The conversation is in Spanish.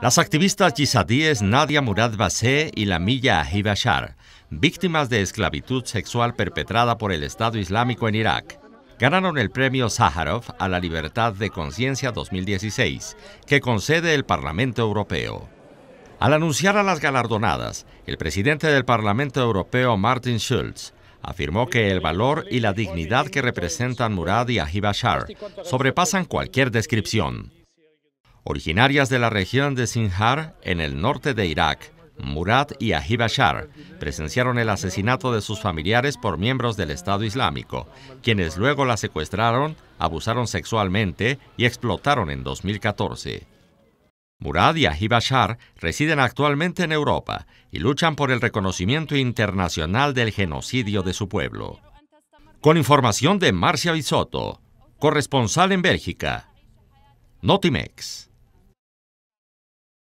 Las activistas yizadíes Nadia Murad Basé y Lamilla Ahibashar, víctimas de esclavitud sexual perpetrada por el Estado Islámico en Irak, ganaron el premio Sájarov a la Libertad de Conciencia 2016, que concede el Parlamento Europeo. Al anunciar a las galardonadas, el presidente del Parlamento Europeo, Martin Schulz, afirmó que el valor y la dignidad que representan Murad y Ahibashar sobrepasan cualquier descripción originarias de la región de Sinjar en el norte de Irak. Murad y Ahib presenciaron el asesinato de sus familiares por miembros del Estado Islámico, quienes luego la secuestraron, abusaron sexualmente y explotaron en 2014. Murad y Ahibashar residen actualmente en Europa y luchan por el reconocimiento internacional del genocidio de su pueblo. Con información de Marcia Bisotto, corresponsal en Bélgica, Notimex.